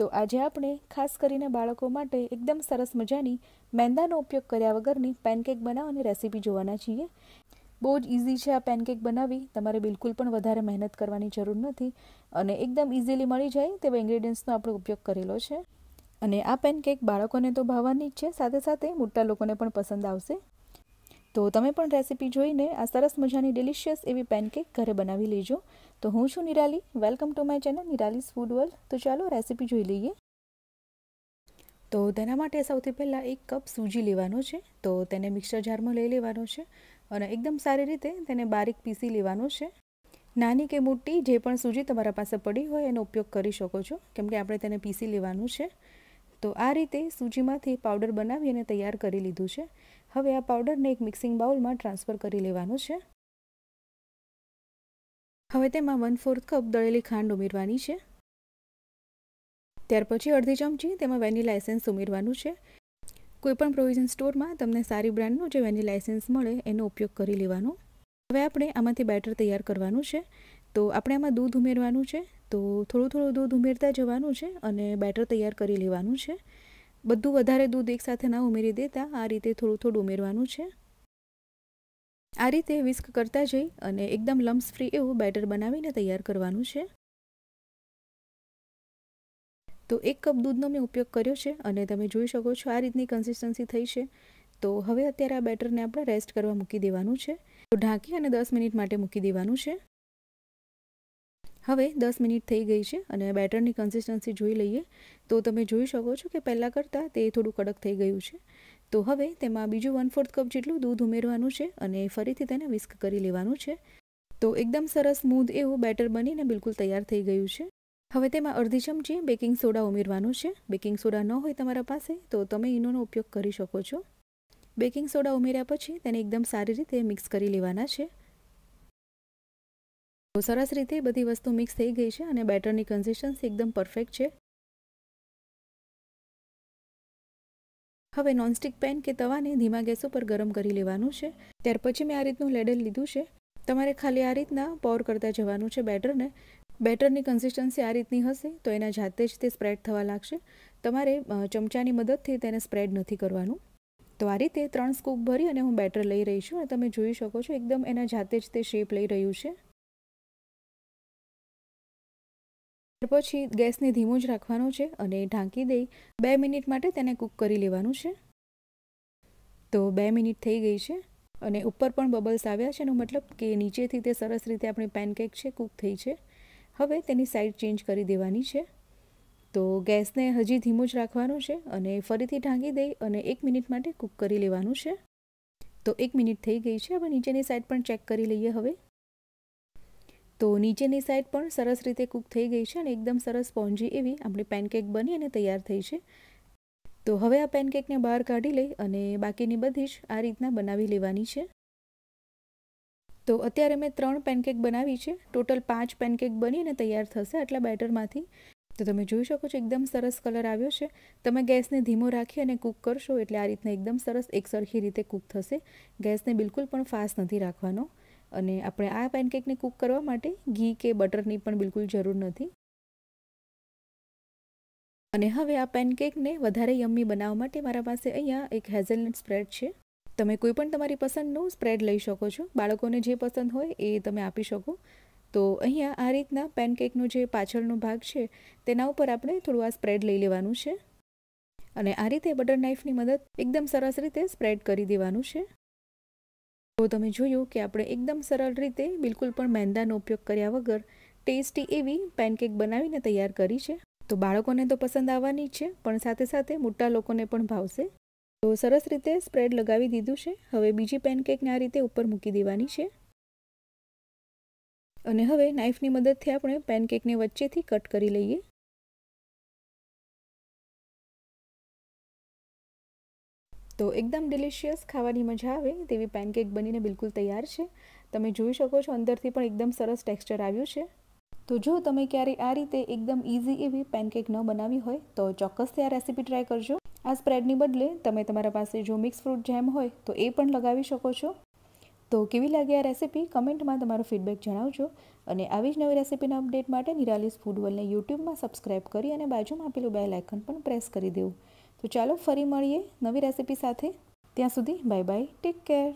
તો આજે આપણે ખાસ કરીને બાળકો માટે એકદમ સરસ મજાની મેંદાનો ઉપયોગ કર્યા વગરની પેનકેક બનાવવાની રેસીપી જોવાના છીએ બહુ જ ઇઝી છે આ પેનકેક બનાવવી તમારે બિલકુલ પણ વધારે મહેનત કરવાની જરૂર નથી અને એકદમ ઇઝીલી મળી જાય તેવા ઇન્ગ્રેડિયન્ટ્સનો આપણે ઉપયોગ કરેલો છે અને આ પેનકેક બાળકોને તો ભાવવાની જ છે સાથે સાથે મોટા લોકોને પણ પસંદ આવશે તો તમે પણ રેસીપી જોઈને આ સરસ મજાની ડિલિશિયસ એવી પેનકેક ઘરે બનાવી લેજો તો હું છું Nirali welcome to my channel Nirali's food world તો ચાલો રેસીપી જોઈ લઈએ તો તેના માટે સૌથી પહેલાં એક કપ સૂજી લેવાનો છે તો તેને મિક્સર જારમાં લઈ લેવાનો છે અને એકદમ સારી રીતે તેને બારીક પીસી લેવાનો છે નાની કે મોટી જે પણ સૂજી તમારા પાસે પડી હોય એનો ઉપયોગ કરી શકો છો કેમ કે આપણે તેને પીસી લેવાનું છે તો આ રીતે સૂજીમાંથી પાવડર બનાવી અને તૈયાર કરી લીધું છે હવે આ પાવડરને એક મિક્સિંગ બાઉલમાં ટ્રાન્સફર કરી લેવાનું છે હવે તેમાં વન ફોર્થ કપ દળેલી ખાંડ ઉમેરવાની છે ત્યાર પછી અડધી ચમચી તેમાં વેનીલા એસેન્સ ઉમેરવાનું છે કોઈપણ પ્રોવિઝન સ્ટોરમાં તમને સારી બ્રાન્ડનું જે વેનીલા એસેન્સ મળે એનો ઉપયોગ કરી લેવાનો હવે આપણે આમાંથી બેટર તૈયાર કરવાનું છે તો આપણે આમાં દૂધ ઉમેરવાનું છે તો થોડું થોડું દૂધ ઉમેરતા જવાનું છે અને બેટર તૈયાર કરી લેવાનું છે બધું વધારે દૂધ એકસાથે ના ઉમેરી દેતા આ રીતે થોડું થોડું ઉમેરવાનું છે આ રીતે વિસ્ક કરતા જઈ અને એકદમ લમ્સ ફ્રી એવું બેટર બનાવીને તૈયાર કરવાનું છે તો એક કપ દૂધનો મેં ઉપયોગ કર્યો છે અને તમે જોઈ શકો છો આ રીતની કન્સિસ્ટન્સી થઈ છે તો હવે અત્યારે આ બેટરને આપણે રેસ્ટ કરવા મૂકી દેવાનું છે તો ઢાંકી અને દસ મિનિટ માટે મૂકી દેવાનું છે હવે દસ મિનિટ થઈ ગઈ છે અને બેટરની કન્સિસ્ટન્સી જોઈ લઈએ તો તમે જોઈ શકો છો કે પહેલાં કરતાં તે થોડું કડક થઈ ગયું છે તો હવે તેમાં બીજું વન ફોર્થ કપ જેટલું દૂધ ઉમેરવાનું છે અને ફરીથી તેને વિસ્ક કરી લેવાનું છે તો એકદમ સરસ સ્મૂધ એવું બેટર બનીને બિલકુલ તૈયાર થઈ ગયું છે હવે તેમાં અડધી ચમચી બેકિંગ સોડા ઉમેરવાનું છે બેકિંગ સોડા ન હોય તમારા પાસે તો તમે ઈનોનો ઉપયોગ કરી શકો છો બેકિંગ સોડા ઉમેર્યા પછી તેને એકદમ સારી રીતે મિક્સ કરી લેવાના છે સરસ રીતે બધી વસ્તુ મિક્સ થઈ ગઈ છે અને બેટરની કન્સિસ્ટન્સી એકદમ પરફેક્ટ છે હવે નોનસ્ટિક પેન કે તવાને ધીમા ગેસ ઉપર ગરમ કરી લેવાનું છે ત્યાર પછી મેં આ રીતનું લેડલ લીધું છે તમારે ખાલી આ રીતના પોર કરતા જવાનું છે બેટરને બેટરની કન્સિસ્ટન્સી આ રીતની હશે તો એના જાતે જ તે સ્પ્રેડ થવા લાગશે તમારે ચમચાની મદદથી તેને સ્પ્રેડ નથી કરવાનું તો આ રીતે ત્રણ સ્કૂપ ભરી અને હું બેટર લઈ રહી છું અને તમે જોઈ શકો છો એકદમ એના જાતે જ તે શેપ લઈ રહ્યું છે ત્યાર પછી ગેસને ધીમો જ રાખવાનો છે અને ઢાંકી દઈ બે મિનિટ માટે તેને કૂક કરી લેવાનું છે તો બે મિનિટ થઈ ગઈ છે અને ઉપર પણ બબલ્સ આવ્યા છે એનો મતલબ કે નીચેથી તે સરસ રીતે આપણી પેનકેક છે કૂક થઈ છે હવે તેની સાઈડ ચેન્જ કરી દેવાની છે તો ગેસને હજી ધીમો જ રાખવાનો છે અને ફરીથી ઢાંકી દઈ અને એક મિનિટ માટે કૂક કરી લેવાનું છે તો એક મિનિટ થઈ ગઈ છે હવે નીચેની સાઈડ પણ ચેક કરી લઈએ હવે તો નીચેની સાઈડ પણ સરસ રીતે કૂક થઈ ગઈ છે અને એકદમ સરસ સ્પોન્જી એવી આપણી પેનકેક બની અને તૈયાર થઈ છે તો હવે આ પેનકેકને બહાર કાઢી લઈ અને બાકીની બધી જ આ રીતના બનાવી લેવાની છે તો અત્યારે મેં ત્રણ પેનકેક બનાવી છે ટોટલ પાંચ પેનકેક બની અને તૈયાર થશે આટલા બેટરમાંથી તો તમે જોઈ શકો છો એકદમ સરસ કલર આવ્યો છે તમે ગેસને ધીમો રાખી અને કૂક કરશો એટલે આ રીતના એકદમ સરસ એકસરખી રીતે કૂક થશે ગેસને બિલકુલ પણ ફાસ્ટ નથી રાખવાનો અને આપણે આ પેનકેકને કૂક કરવા માટે ઘી કે બટરની પણ બિલકુલ જરૂર નથી અને હવે આ પેનકેકને વધારે યમ્મી બનાવવા માટે મારા પાસે અહીંયા એક હેઝલનટ સ્પ્રેડ છે તમે કોઈ પણ તમારી પસંદનું સ્પ્રેડ લઈ શકો છો બાળકોને જે પસંદ હોય એ તમે આપી શકો તો અહીંયા આ રીતના પેનકેકનો જે પાછળનો ભાગ છે તેના ઉપર આપણે થોડું આ સ્પ્રેડ લઈ લેવાનું છે અને આ રીતે બટર નાઇફની મદદ એકદમ સરસ રીતે સ્પ્રેડ કરી દેવાનું છે તો તમે જોયું કે આપણે એકદમ સરળ રીતે બિલકુલ પણ મેંદાનો ઉપયોગ કર્યા વગર ટેસ્ટી એવી પેનકેક બનાવીને તૈયાર કરી છે તો બાળકોને તો પસંદ આવવાની છે પણ સાથે સાથે મોટા લોકોને પણ ભાવશે તો સરસ રીતે સ્પ્રેડ લગાવી દીધું છે હવે બીજી પેનકેકને આ રીતે ઉપર મૂકી દેવાની છે અને હવે નાઇફની મદદથી આપણે પેનકેકને વચ્ચેથી કટ કરી લઈએ તો એકદમ ડિલિશિયસ ખાવાની મજા આવે તેવી પેનકેક બનીને બિલકુલ તૈયાર છે તમે જોઈ શકો છો અંદરથી પણ એકદમ સરસ ટેક્સચર આવ્યું છે તો જો તમે ક્યારેય આ રીતે એકદમ ઇઝી એવી પેનકેક ન બનાવી હોય તો ચોક્કસથી આ રેસીપી ટ્રાય કરજો આ સ્પ્રેડની બદલે તમે તમારા પાસે જો મિક્સ ફ્રૂટ જેમ હોય તો એ પણ લગાવી શકો છો તો કેવી લાગે આ રેસીપી કમેન્ટમાં તમારો ફીડબેક જણાવજો અને આવી જ નવી રેસીપીના અપડેટ માટે નિરાલિસ ફૂડ વર્લ્ડને યુટ્યુબમાં સબસ્ક્રાઇબ કરી અને બાજુમાં આપેલું બેલ આઇકન પણ પ્રેસ કરી દેવું તો ચાલો ફરી મળીએ નવી રેસીપી સાથે ત્યાં સુધી બાય બાય ટેક કેર